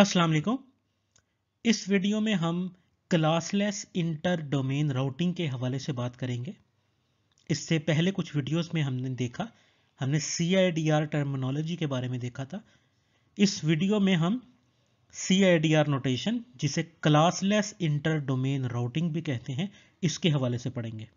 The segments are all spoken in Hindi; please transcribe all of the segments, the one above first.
अस्सलाम वालेकुम इस वीडियो में हम क्लासलेस इंटर डोमेन राउटिंग के हवाले से बात करेंगे इससे पहले कुछ वीडियोस में हमने देखा हमने C I D R terminology के बारे में देखा था इस वीडियो में हम C I D R notation जिसे क्लासलेस इंटर डोमेन राउटिंग भी कहते हैं इसके हवाले से पढ़ेंगे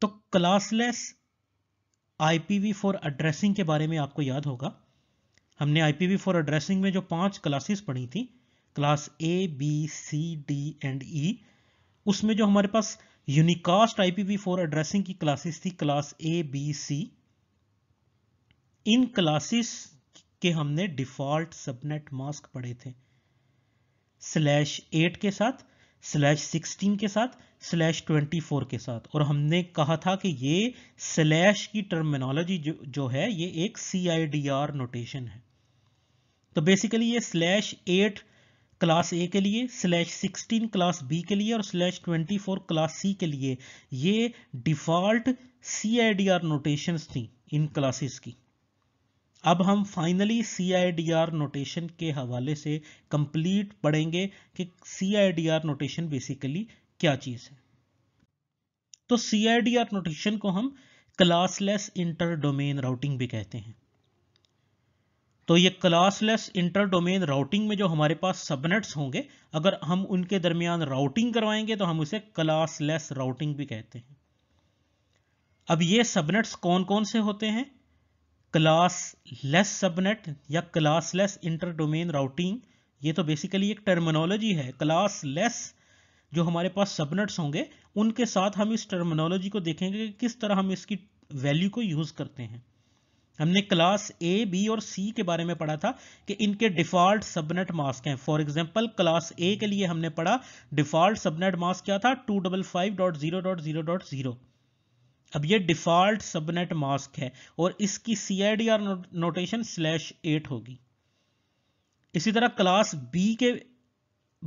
तो classless I P v four addressing के बारे में आपको याद होगा हमने आई पी फॉर एड्रेसिंग में जो पांच क्लासेस पढ़ी थी class A B C D and E उसमें जो हमारे पास unicast I P four addressing की क्लासेस थी क्लास ए बी सी इन क्लासेस के हमने डिफॉल्ट सबनेट मास्क पढ़े थे स्लैश एट के साथ स्लैश सिक्सटीन के साथ स्लैश ट्वेंटी फोर के साथ और हमने कहा था कि ये स्लैश की टर्मिनोलॉजी जो, जो है ये एक C I D R notation है तो बेसिकली ये स्लैश एट क्लास ए के लिए स्लैश सिक्सटीन क्लास बी के लिए और slash twenty four class C के लिए ये default C I D R notation थी इन क्लासेस की अब हम finally C I D R notation के हवाले से कंप्लीट पढ़ेंगे कि C I D R notation basically क्या चीज़ है तो C I D R notation को हम क्लासलेस इंटर डोमेन राउटिंग भी कहते हैं तो ये क्लासलेस इंटर डोमेन राउटिंग में जो हमारे पास सबनेट्स होंगे अगर हम उनके दरमियान राउटिंग करवाएंगे तो हम उसे क्लासलेस राउटिंग भी कहते हैं अब ये सबनेट्स कौन कौन से होते हैं क्लास लेस सबनेट या classless inter domain routing ये तो बेसिकली एक टर्मिनोलॉजी है क्लास लेस जो हमारे पास सबनेट्स होंगे उनके साथ हम इस टर्मिनोलॉजी को देखेंगे कि किस तरह हम इसकी वैल्यू को यूज़ करते हैं हमने क्लास ए बी और सी के बारे में पढ़ा था कि इनके डिफॉल्ट सबनेट मास्क हैं फॉर एग्जांपल क्लास ए के लिए हमने पढ़ा डिफॉल्ट सबनेट मास्क क्या था two double five dot zero dot zero dot zero अब ये डिफॉल्ट सबनेट मास्क है और इसकी C I D R notation slash eight होगी इसी तरह क्लास बी के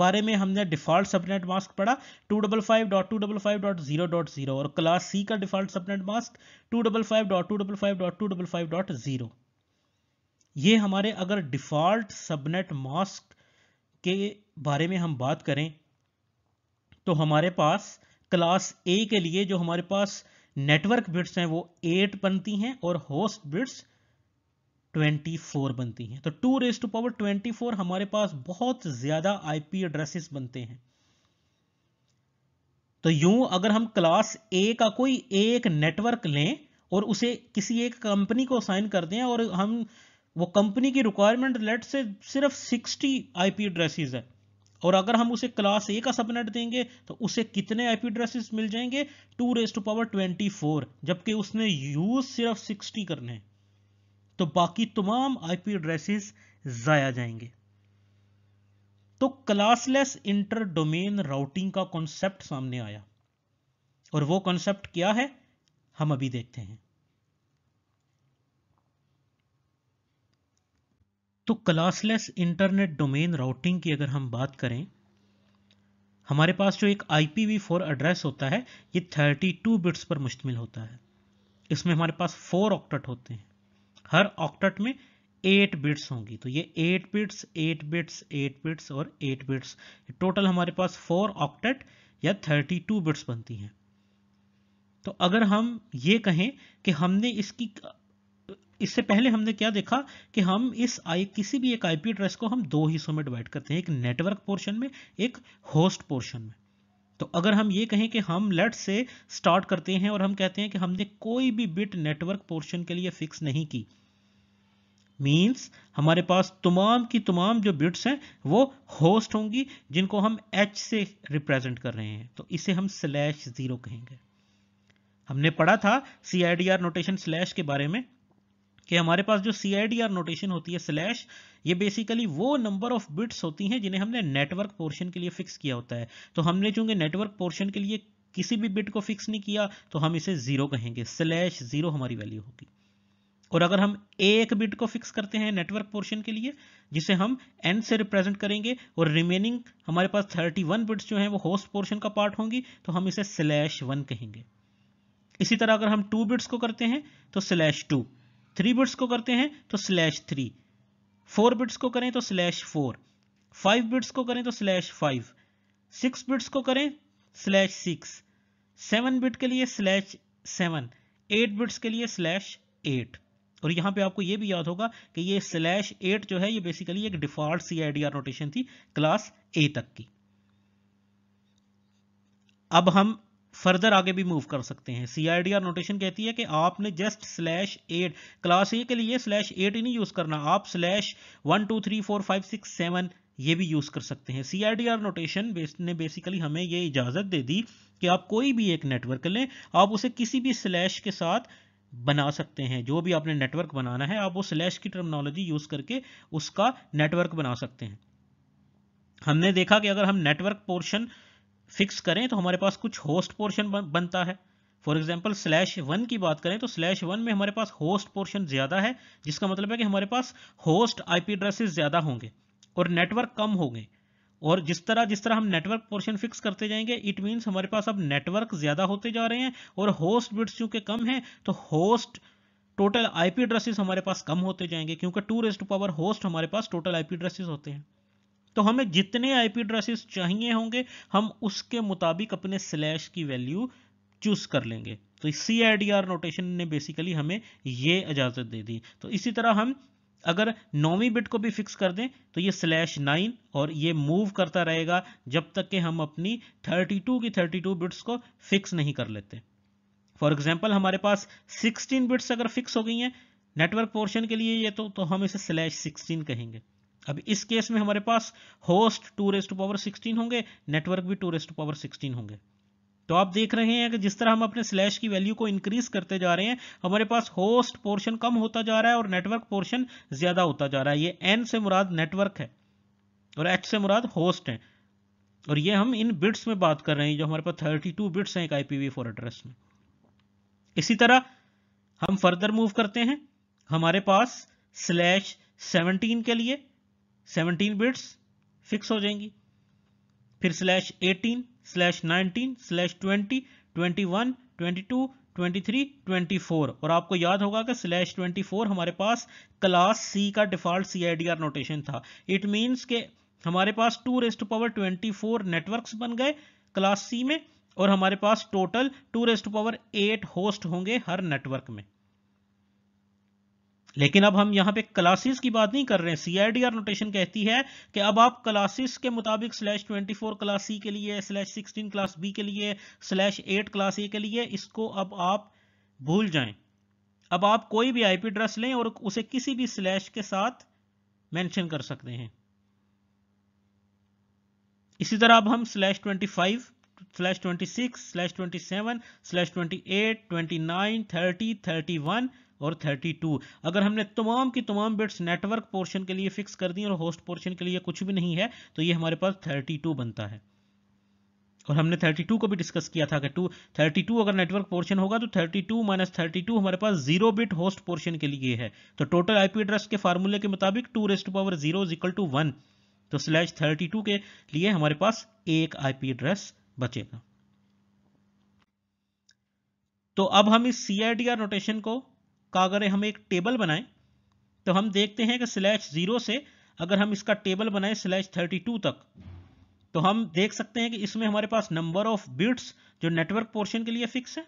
बारे में हमने डिफॉल्ट सबनेट मास्क पढ़ा two double five dot two double five dot zero dot zero और क्लास सी का default subnet mask two double five dot two double five dot two double five dot zero ये हमारे अगर डिफॉल्ट सबनेट मास्क के बारे में हम बात करें तो हमारे पास क्लास ए के लिए जो हमारे पास नेटवर्क बिट्स हैं वो एट बनती हैं और होस्ट बिट्स 24 बनती हैं तो 2 रेस टू पावर 24 हमारे पास बहुत ज्यादा आईपी एड्रेसेस बनते हैं तो यूं अगर हम क्लास ए का कोई एक नेटवर्क लें और उसे किसी एक कंपनी को साइन कर दें और हम वो कंपनी की रिक्वायरमेंट लेट से सिर्फ 60 आईपी एड्रेसेस है और अगर हम उसे क्लास ए का सबनेट देंगे तो उसे कितने आईपी एड्रेसेस मिल जाएंगे two raise to power twenty जबकि उसने यूज सिर्फ सिक्सटी करने हैं तो बाकी तमाम आईपी एड्रेसेस ज़ाया जाएंगे तो क्लासलेस इंटर डोमेन राउटिंग का कॉन्सेप्ट सामने आया और वो कॉन्सेप्ट क्या है हम अभी देखते हैं तो क्लासलेस इंटरनेट डोमेन राउटिंग की अगर हम बात करें हमारे पास जो एक IPv4 एड्रेस होता है ये 32 बिट्स पर मुश्तमिल होता है इसमें हमारे पास फोर ऑक्टेट होते हैं हर ऑक्टेट में एट बिट्स होंगी तो ये eight bits eight bits eight bits और एट बिट्स टोटल हमारे पास फोर ऑक्टेट या थर्टी टू बिट्स बनती हैं तो अगर हम ये कहें कि हमने इसकी इससे पहले हमने क्या देखा कि हम इस आई किसी भी एक आईपी एड्रेस को हम दो हिस्सों में डिवाइड करते हैं एक नेटवर्क पोर्शन में एक होस्ट पोर्शन में तो अगर हम ये कहें कि हम लेट से स्टार्ट करते हैं और हम कहते हैं कि हमने कोई भी बिट नेटवर्क पोर्शन के लिए फिक्स नहीं की मीन्स हमारे पास तमाम की तमाम जो बिट्स हैं वो होस्ट होंगी जिनको हम एच से रिप्रेजेंट कर रहे हैं तो इसे हम स्लैश ज़ीरो कहेंगे हमने पढ़ा था C I D R notation slash के बारे में कि हमारे पास जो C I D R notation होती है स्लैश ये बेसिकली वो नंबर ऑफ बिट्स होती हैं जिन्हें हमने नेटवर्क पोर्शन के लिए फिक्स किया होता है तो हमने चूंकि नेटवर्क पोर्शन के लिए किसी भी बिट को फिक्स नहीं किया तो हम इसे ज़ीरो कहेंगे स्लैश ज़ीरो हमारी वैल्यू होगी और अगर हम एक बिट को फिक्स करते हैं नेटवर्क पोर्शन के लिए जिसे हम एन से रिप्रेजेंट करेंगे और रिमेनिंग हमारे पास 31 बिट्स जो हैं वो होस्ट पोर्शन का पार्ट होंगी तो हम इसे स्लैश वन कहेंगे इसी तरह अगर हम टू बिट्स को करते हैं तो स्लैश टू थ्री बिट्स को करते हैं तो स्लैश थ्री फोर बिट्स को करें तो स्लैश फोर फाइव बिट्स को करें तो स्लैश फाइव सिक्स बिट्स को करें स्लैश सिक्स सेवन बिट के लिए स्लैश सेवन एट बिट्स के लिए स्लैश एट और यहाँ पे आपको ये भी याद होगा कि ये स्लैश एट जो है ये बेसिकली एक default C I D R notation थी क्लास ए तक की अब हम फर्दर आगे भी मूव कर सकते हैं C I D R notation कहती है कि आपने just slash eight class A के लिए स्लैश एट ही नहीं यूज़ करना आप slash one two three four five six seven ये भी यूज़ कर सकते हैं C I D R notation ने बेसिकली हमें ये इजाज़त दे दी कि आप कोई भी एक नेटवर्क लें आप उसे किसी भी स्लैश के साथ बना सकते हैं जो भी आपने नेटवर्क बनाना है आप वो स्लैश की टर्मिनोलॉजी यूज़ करके उसका नेटवर्क बना सकते हैं हमने देखा कि अगर हम नेटवर्क पोर्शन फिक्स करें तो हमारे पास कुछ होस्ट पोर्शन बनता है फॉर एग्जाम्पल स्लैश वन की बात करें तो स्लैश वन में हमारे पास होस्ट पोर्शन ज़्यादा है जिसका मतलब है कि हमारे पास होस्ट आईपी एड्रेसेस ज़्यादा होंगे और नेटवर्क कम होंगे और जिस तरह जिस तरह हम नेटवर्क पोर्शन फिक्स करते जाएंगे इट मीन्स हमारे पास अब नेटवर्क ज़्यादा होते जा रहे हैं और होस्ट बिट्स चूंकि कम हैं तो होस्ट टोटल आईपी एड्रेसेस हमारे पास कम होते जाएंगे क्योंकि टू रेस्ट पावर होस्ट हमारे पास टोटल आईपी एड्रेसेस होते हैं तो हमें जितने आईपी एड्रेसेस चाहिए होंगे हम उसके मुताबिक अपने स्लैश की वैल्यू चूज कर लेंगे तो C I D R notation ने बेसिकली हमें ये इजाज़त दे दी तो इसी तरह हम अगर नौवीं बिट को भी फिक्स कर दें तो ये स्लैश नाइन और ये मूव करता रहेगा जब तक कि हम अपनी थर्टी टू की थर्टी टू बिट्स को फिक्स नहीं कर लेते फॉर एग्जाम्पल हमारे पास सिक्सटीन बिट्स अगर फिक्स हो गई हैं नेटवर्क पोर्शन के लिए ये तो, तो हम इसे स्लैश सिक्सटीन कहेंगे अब इस केस में हमारे पास host two rest power sixteen होंगे नेटवर्क भी टू रेस्ट पावर सिक्सटीन होंगे तो आप देख रहे हैं कि जिस तरह हम अपने स्लैश की वैल्यू को इंक्रीज करते जा रहे हैं हमारे पास होस्ट पोर्शन कम होता जा रहा है और नेटवर्क पोर्शन ज़्यादा होता जा रहा है ये एन से मुराद नेटवर्क है और एच से मुराद होस्ट है और ये हम इन बिट्स में बात कर रहे हैं जो हमारे पास थर्टी टू बिट्स हैं एक आईपीवी फोर एड्रेस में इसी तरह हम फर्दर मूव करते हैं हमारे पास स्लैश सेवनटीन के लिए सेवनटीन बिट्स फिक्स हो जाएंगी फिर slash eighteen slash nineteen slash twenty twenty one twenty two twenty three twenty four और आपको याद होगा कि स्लैश ट्वेंटी फोर हमारे पास क्लास सी का default C I D R notation था इट मीन्स के हमारे पास two rest power twenty four network बन गए क्लास सी में और हमारे पास total two rest power eight host होंगे हर नेटवर्क में लेकिन अब हम यहाँ पे क्लासेस की बात नहीं कर रहे हैं आर नोटेशन कहती है कि अब आप क्लासेस के मुताबिक slash twenty four class C के लिए स्लैश सिक्सटीन क्लास बी के लिए स्लैश एट क्लास ए के लिए इसको अब आप भूल जाएं अब आप कोई भी आईपी एड्रेस लें और उसे किसी भी स्लैश के साथ मेंशन कर सकते हैं इसी तरह अब हम slash twenty five slash twenty six slash twenty seven slash twenty eight twenty nine thirty thirty one और 32 अगर हमने तमाम की तमाम बिट्स नेटवर्क पोर्शन के लिए फिक्स कर दी और होस्ट पोर्शन के लिए कुछ भी नहीं है तो ये हमारे पास 32 बनता है और हमने 32 को भी डिस्कस किया था कि टू 32 अगर नेटवर्क पोर्शन होगा तो 32 टू माइनस थर्टी हमारे पास जीरो बिट होस्ट पोर्शन के लिए है तो टोटल आईपी एड्रेस के फार्मूले के मुताबिक two rest power zero equal to one तो स्लैश थर्टी के लिए हमारे पास एक आईपी एड्रेस बचेगा तो अब हम इस C I D R notation को का अगर हम एक टेबल बनाएं तो हम देखते हैं कि स्लैश ज़ीरो से अगर हम इसका टेबल बनाएं स्लैश थर्टी टू तक तो हम देख सकते हैं कि इसमें हमारे पास नंबर ऑफ बिट्स जो नेटवर्क पोर्शन के लिए फिक्स है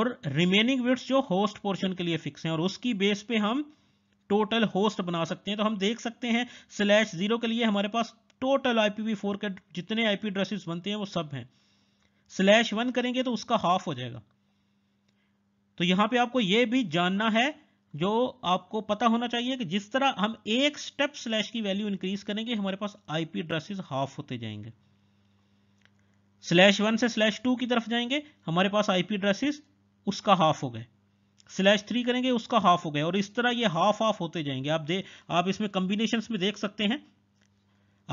और रिमेनिंग बिट्स जो होस्ट पोर्शन के लिए फिक्स हैं और उसकी बेस पे हम टोटल होस्ट बना सकते हैं तो हम देख सकते हैं स्लैश ज़ीरो के लिए हमारे पास टोटल आईपीवी फोर के जितने आई पी बनते हैं वो सब हैं स्लैश वन करेंगे तो उसका हाफ हो जाएगा तो यहां पे आपको ये भी जानना है जो आपको पता होना चाहिए कि जिस तरह हम एक स्टेप स्लैश की वैल्यू इंक्रीज करेंगे हमारे पास आईपी एड्रेसेस हाफ होते जाएंगे स्लैश वन से स्लैश टू की तरफ जाएंगे हमारे पास आईपी एड्रेसेस उसका हाफ हो गए स्लैश थ्री करेंगे उसका हाफ हो गया और इस तरह ये हाफ हाफ होते जाएंगे आप दे आप इसमें कॉम्बिनेशन में देख सकते हैं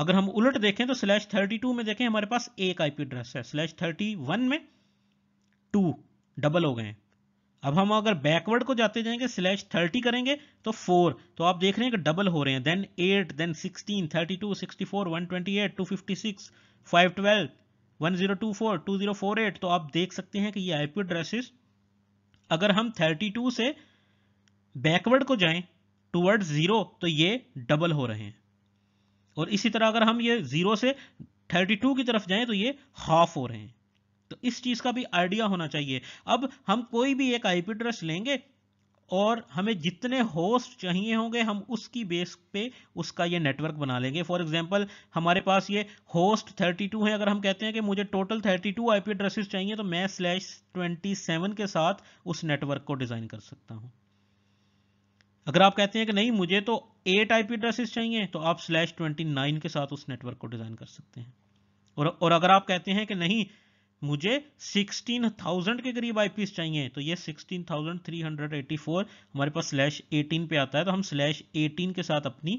अगर हम उलट देखें तो स्लैश थर्टी टू में देखें हमारे पास एक आईपी एड्रेस है स्लैश थर्टी वन में टू डबल हो गए हैं अब हम अगर बैकवर्ड को जाते जाएंगे स्लैश थर्टी करेंगे तो फोर तो आप देख रहे हैं कि डबल हो रहे हैं then eight then sixteen thirty two sixty four one twenty eight two fifty six five twelve one zero two four two zero four eight तो आप देख सकते हैं कि ये आईपी एड्रेसेस अगर हम थर्टी टू से बैकवर्ड को जाएं टूवर्ड जीरो तो ये डबल हो रहे हैं और इसी तरह अगर हम ये जीरो से थर्टी टू की तरफ जाएं तो ये हाफ हो रहे हैं तो इस चीज़ का भी आइडिया होना चाहिए अब हम कोई भी एक आईपी एड्रेस लेंगे और हमें जितने होस्ट चाहिए होंगे हम उसकी बेस पे उसका ये नेटवर्क बना लेंगे फॉर एग्जांपल हमारे पास ये होस्ट 32 है अगर हम कहते हैं कि मुझे टोटल 32 आईपी एड्रेसेस चाहिए तो मैं स्लैश ट्वेंटी के साथ उस नेटवर्क को डिज़ाइन कर सकता हूं अगर आप कहते हैं कि नहीं मुझे तो एट आईपी एड्रेसेस चाहिए तो आप स्लैश ट्वेंटी के साथ उस नेटवर्क को डिज़ाइन कर सकते हैं और और अगर आप कहते हैं कि नहीं मुझे 16,000 के करीब आईपीस चाहिए तो ये 16,384 हमारे पास स्लैश 18 पे आता है तो हम स्लैश 18 के साथ अपनी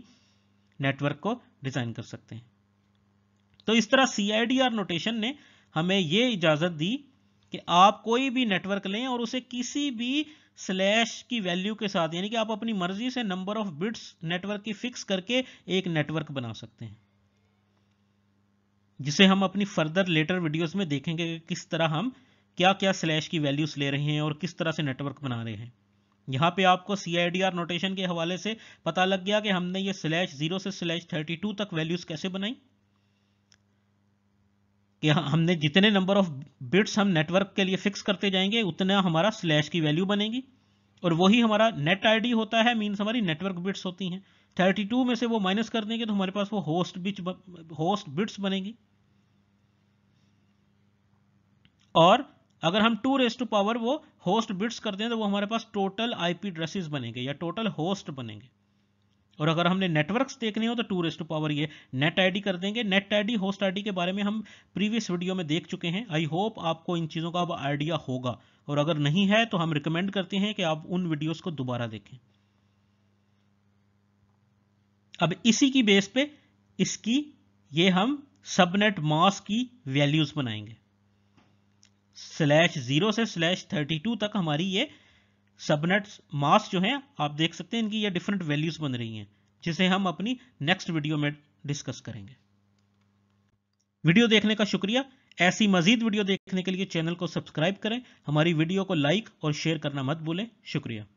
नेटवर्क को डिजाइन कर सकते हैं तो इस तरह सीआईडीआर नोटेशन ने हमें ये इजाजत दी कि आप कोई भी नेटवर्क लें और उसे किसी भी स्लैश की वैल्यू के साथ यानी कि आप अपनी मर्जी से नंबर ऑफ बिट्स नेटवर्क की फिक्स करके एक नेटवर्क बना सकते हैं जिसे हम अपनी फर्दर लेटर वीडियोस में देखेंगे कि किस तरह हम क्या क्या स्लैश की वैल्यूज़ ले रहे हैं और किस तरह से नेटवर्क बना रहे हैं यहाँ पे आपको C I D R notation के हवाले से पता लग गया कि हमने ये स्लैश जीरो से स्लैश थर्टी टू तक वैल्यूज़ कैसे बनाई कि हमने जितने नंबर ऑफ बिट्स हम नेटवर्क के लिए फिक्स करते जाएंगे उतना हमारा स्लैश की वैल्यू बनेगी और वही हमारा नेट आईडी होता है मीन्स हमारी नेटवर्क बिट्स होती हैं 32 में से वो माइनस कर देंगे तो हमारे पास वो होस्ट बिट्स होस्ट बिट्स बनेगी और अगर हम टू रेस टू पावर वो होस्ट बिट्स करते हैं तो वो हमारे पास टोटल आईपी ड्रेसेस बनेंगे या टोटल होस्ट बनेंगे और अगर हमने नेटवर्क्स देखने हो तो टू रेस टू पावर ये नेट आईडी कर देंगे नेट आईडी होस्ट आईडी के बारे में हम प्रीवियस वीडियो में देख चुके हैं आई होप आपको इन चीज़ों का अब आइडिया होगा और अगर नहीं है तो हम रिकमेंड करते हैं कि आप उन वीडियोज को दोबारा देखें अब इसी की बेस पे इसकी ये हम सबनेट मास की वैल्यूज बनाएंगे स्लैश जीरो से स्लैश थर्टी टू तक हमारी ये सबनेट्स मास जो हैं आप देख सकते हैं इनकी ये डिफरेंट वैल्यूज बन रही हैं जिसे हम अपनी नेक्स्ट वीडियो में डिस्कस करेंगे वीडियो देखने का शुक्रिया ऐसी मजीद वीडियो देखने के लिए चैनल को सब्सक्राइब करें हमारी वीडियो को लाइक और शेयर करना मत भूलें शुक्रिया